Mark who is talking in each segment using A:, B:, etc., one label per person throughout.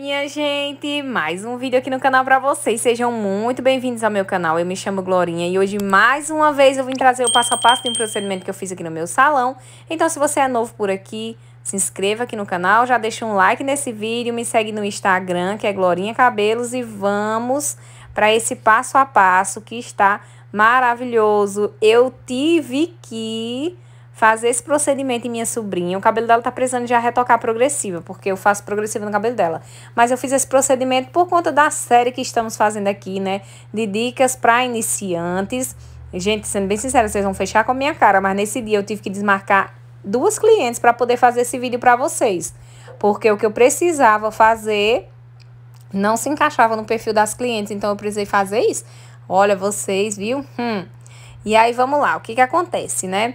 A: minha gente! Mais um vídeo aqui no canal pra vocês. Sejam muito bem-vindos ao meu canal. Eu me chamo Glorinha e hoje, mais uma vez, eu vim trazer o passo a passo de um procedimento que eu fiz aqui no meu salão. Então, se você é novo por aqui, se inscreva aqui no canal, já deixa um like nesse vídeo, me segue no Instagram, que é Glorinha Cabelos, e vamos para esse passo a passo que está maravilhoso. Eu tive que fazer esse procedimento em minha sobrinha. O cabelo dela tá precisando já retocar progressiva, porque eu faço progressiva no cabelo dela. Mas eu fiz esse procedimento por conta da série que estamos fazendo aqui, né? De dicas para iniciantes. Gente, sendo bem sincera, vocês vão fechar com a minha cara, mas nesse dia eu tive que desmarcar duas clientes para poder fazer esse vídeo para vocês. Porque o que eu precisava fazer não se encaixava no perfil das clientes, então eu precisei fazer isso. Olha, vocês, viu? Hum. E aí, vamos lá, o que que acontece, né?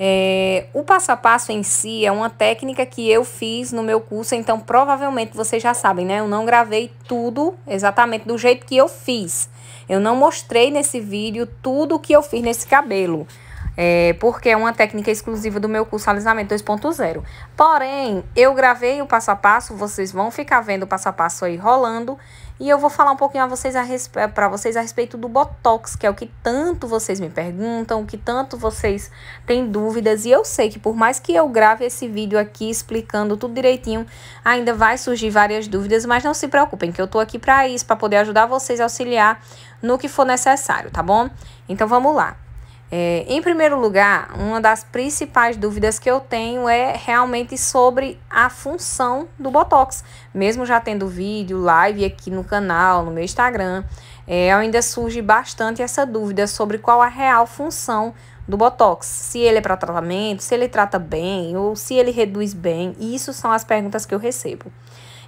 A: É, o passo a passo em si é uma técnica que eu fiz no meu curso, então provavelmente vocês já sabem, né? Eu não gravei tudo exatamente do jeito que eu fiz. Eu não mostrei nesse vídeo tudo o que eu fiz nesse cabelo é, porque é uma técnica exclusiva do meu curso Alisamento 2.0. Porém, eu gravei o passo a passo, vocês vão ficar vendo o passo a passo aí rolando. E eu vou falar um pouquinho para eh, vocês a respeito do Botox, que é o que tanto vocês me perguntam, o que tanto vocês têm dúvidas. E eu sei que por mais que eu grave esse vídeo aqui explicando tudo direitinho, ainda vai surgir várias dúvidas, mas não se preocupem, que eu tô aqui para isso, para poder ajudar vocês a auxiliar no que for necessário, tá bom? Então vamos lá. É, em primeiro lugar, uma das principais dúvidas que eu tenho é realmente sobre a função do Botox. Mesmo já tendo vídeo, live aqui no canal, no meu Instagram, é, ainda surge bastante essa dúvida sobre qual a real função do Botox, se ele é para tratamento, se ele trata bem ou se ele reduz bem. E isso são as perguntas que eu recebo.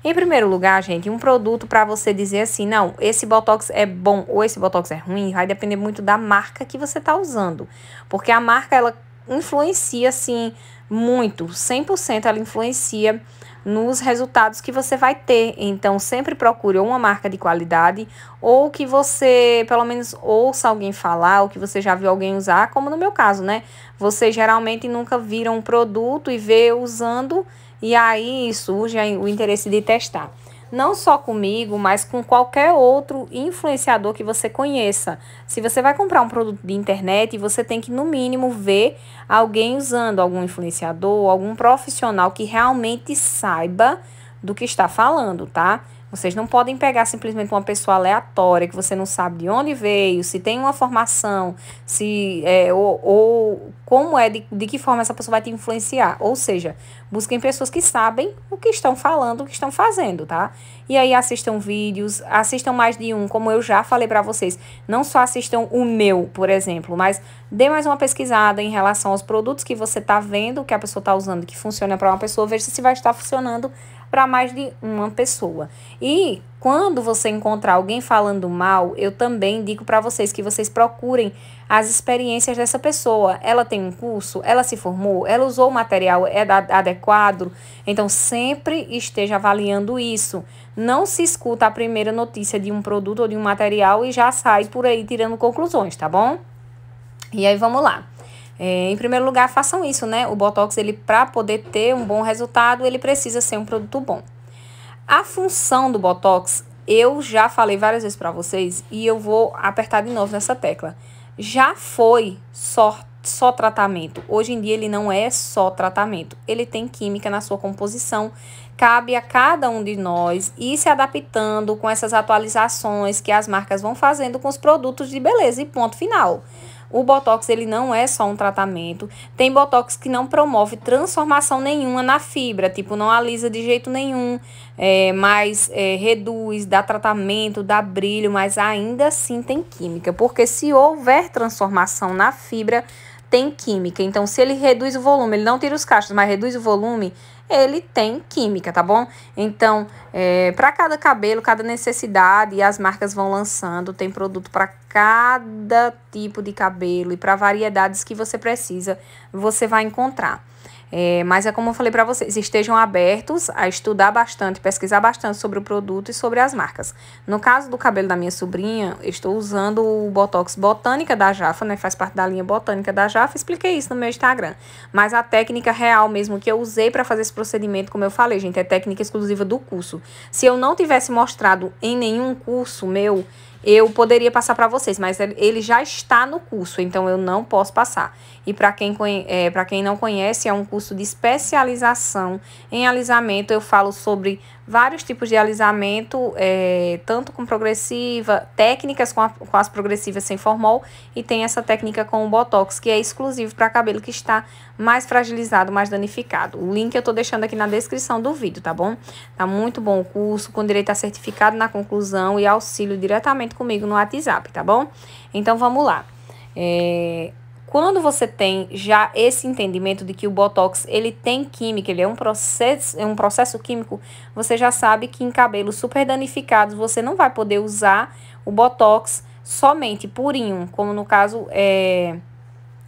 A: Em primeiro lugar, gente, um produto para você dizer assim, não, esse botox é bom ou esse botox é ruim, vai depender muito da marca que você está usando, porque a marca ela influencia assim muito, 100% ela influencia nos resultados que você vai ter. Então, sempre procure uma marca de qualidade ou que você, pelo menos, ouça alguém falar ou que você já viu alguém usar, como no meu caso, né? Você geralmente nunca vira um produto e vê usando e aí surge o interesse de testar não só comigo, mas com qualquer outro influenciador que você conheça. Se você vai comprar um produto de internet, você tem que, no mínimo, ver alguém usando algum influenciador, algum profissional que realmente saiba do que está falando, tá? Vocês não podem pegar simplesmente uma pessoa aleatória que você não sabe de onde veio, se tem uma formação, se é, ou, ou como é, de, de que forma essa pessoa vai te influenciar. Ou seja, busquem pessoas que sabem o que estão falando, o que estão fazendo, tá? E aí assistam vídeos, assistam mais de um, como eu já falei para vocês. Não só assistam o meu, por exemplo, mas dê mais uma pesquisada em relação aos produtos que você tá vendo, que a pessoa tá usando, que funciona para uma pessoa, veja se vai estar funcionando para mais de uma pessoa. E quando você encontrar alguém falando mal, eu também digo para vocês que vocês procurem as experiências dessa pessoa. Ela tem um curso, ela se formou, ela usou o material é adequado. Então sempre esteja avaliando isso. Não se escuta a primeira notícia de um produto ou de um material e já sai por aí tirando conclusões, tá bom? E aí vamos lá. É, em primeiro lugar, façam isso, né? O Botox, ele para poder ter um bom resultado, ele precisa ser um produto bom. A função do Botox, eu já falei várias vezes para vocês e eu vou apertar de novo nessa tecla. Já foi só, só tratamento. Hoje em dia ele não é só tratamento. Ele tem química na sua composição. Cabe a cada um de nós ir se adaptando com essas atualizações que as marcas vão fazendo com os produtos de beleza e ponto final. O botox ele não é só um tratamento. Tem botox que não promove transformação nenhuma na fibra, tipo não alisa de jeito nenhum, é, mas é, reduz, dá tratamento, dá brilho, mas ainda assim tem química, porque se houver transformação na fibra, tem química. Então, se ele reduz o volume, ele não tira os cachos, mas reduz o volume, ele tem química, tá bom? Então, é, para cada cabelo, cada necessidade, as marcas vão lançando, tem produto para cada tipo de cabelo e para variedades que você precisa, você vai encontrar. É, mas é como eu falei para vocês, estejam abertos a estudar bastante, pesquisar bastante sobre o produto e sobre as marcas. No caso do cabelo da minha sobrinha, estou usando o Botox Botânica da Jaffa, né? Faz parte da linha Botânica da Jaffa. Expliquei isso no meu Instagram. Mas a técnica real mesmo que eu usei para fazer esse procedimento, como eu falei, gente, é técnica exclusiva do curso. Se eu não tivesse mostrado em nenhum curso meu, eu poderia passar para vocês, mas ele já está no curso, então eu não posso passar. E para quem, é, quem não conhece, é um curso de especialização em alisamento. Eu falo sobre vários tipos de alisamento, é, tanto com progressiva, técnicas com, a, com, as progressivas sem formol e tem essa técnica com o Botox, que é exclusivo para cabelo que está mais fragilizado, mais danificado. O link eu estou deixando aqui na descrição do vídeo, tá bom? Tá muito bom o curso, com direito a certificado na conclusão e auxílio diretamente comigo no WhatsApp, tá bom? Então, vamos lá. É, quando você tem já esse entendimento de que o botox ele tem química, ele é um processo, é um processo químico, você já sabe que em cabelos super danificados você não vai poder usar o botox somente purinho, como no caso é,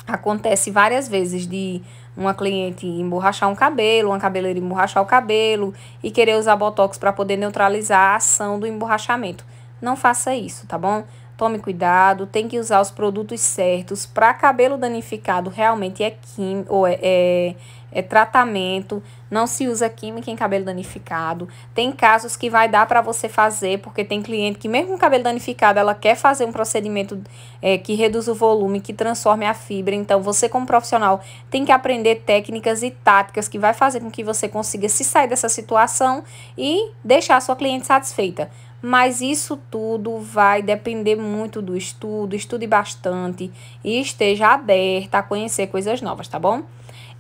A: acontece várias vezes de uma cliente emborrachar um cabelo, uma cabeleira emborrachar o cabelo e querer usar botox para poder neutralizar a ação do emborrachamento. Não faça isso, tá bom? Tome cuidado, tem que usar os produtos certos. Para cabelo danificado, realmente é químico, é, é é tratamento, não se usa química em cabelo danificado. Tem casos que vai dar para você fazer, porque tem cliente que mesmo com cabelo danificado, ela quer fazer um procedimento é, que reduz o volume, que transforme a fibra. Então, você como profissional tem que aprender técnicas e táticas que vai fazer com que você consiga se sair dessa situação e deixar a sua cliente satisfeita. Mas isso tudo vai depender muito do estudo, estude bastante e esteja aberta a conhecer coisas novas, tá bom?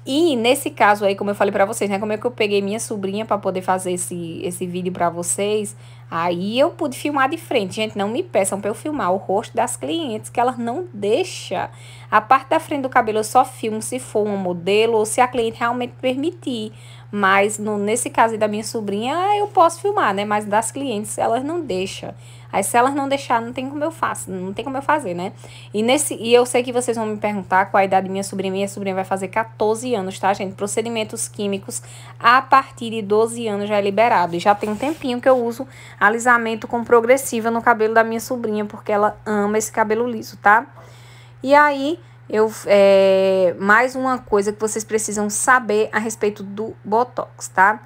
A: E nesse caso aí, como eu falei para vocês, né, como é que eu peguei minha sobrinha para poder fazer esse esse vídeo para vocês, aí eu pude filmar de frente. Gente, não me peçam para eu filmar o rosto das clientes, que elas não deixa. A parte da frente do cabelo eu só filmo se for um modelo ou se a cliente realmente permitir. Mas no, nesse caso da minha sobrinha, eu posso filmar, né? Mas das clientes, elas não deixam. Aí se elas não deixar, não tem como eu faço, não tem como eu fazer, né? E nesse e eu sei que vocês vão me perguntar qual a idade minha sobrinha, minha sobrinha vai fazer 14 anos, tá, gente? Procedimentos químicos a partir de 12 anos já é liberado. E já tem um tempinho que eu uso alisamento com progressiva no cabelo da minha sobrinha, porque ela ama esse cabelo liso, tá? E aí, eu é, mais uma coisa que vocês precisam saber a respeito do botox, tá?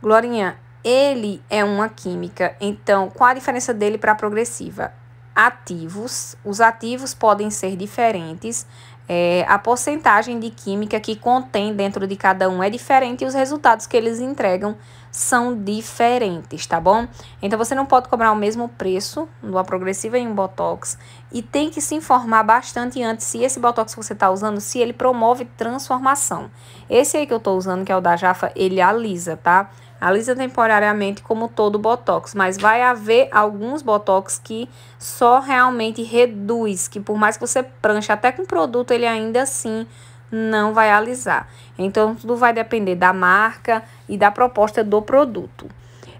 A: Glorinha, ele é uma química. Então, qual a diferença dele para a progressiva? Ativos. Os ativos podem ser diferentes. É, a porcentagem de química que contém dentro de cada um é diferente e os resultados que eles entregam são diferentes, tá bom? Então você não pode cobrar o mesmo preço do progressiva e um botox e tem que se informar bastante antes se esse botox que você está usando, se ele promove transformação. Esse aí que eu estou usando, que é o da Jafa, ele alisa, tá? Alisa temporariamente como todo botox, mas vai haver alguns botox que só realmente reduz, que por mais que você pranche até com produto, ele ainda assim não vai alisar. Então, tudo vai depender da marca e da proposta do produto.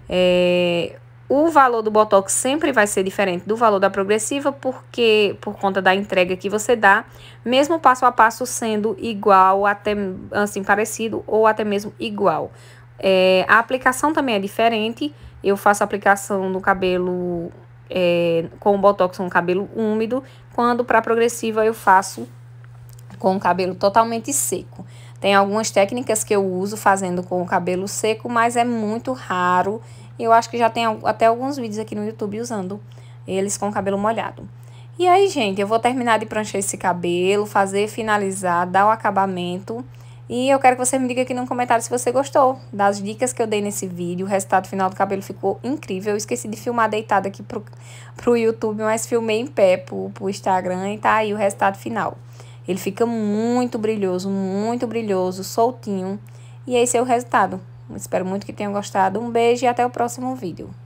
A: É, o valor do Botox sempre vai ser diferente do valor da progressiva, porque por conta da entrega que você dá, mesmo passo a passo sendo igual, até assim, parecido ou até mesmo igual. É, a aplicação também é diferente. Eu faço aplicação no cabelo é, com o Botox no cabelo úmido, quando para progressiva eu faço com o cabelo totalmente seco. Tem algumas técnicas que eu uso fazendo com o cabelo seco, mas é muito raro. Eu acho que já tem até alguns vídeos aqui no YouTube usando eles com o cabelo molhado. E aí, gente, eu vou terminar de pranchar esse cabelo, fazer, finalizar, dar o acabamento. E eu quero que você me diga aqui no comentário se você gostou das dicas que eu dei nesse vídeo. O resultado final do cabelo ficou incrível. Eu esqueci de filmar deitada aqui pro, pro YouTube, mas filmei em pé pro, pro Instagram e tá aí o resultado final. Ele fica muito brilhoso, muito brilhoso, soltinho. E esse é o resultado. Espero muito que tenham gostado. Um beijo e até o próximo vídeo.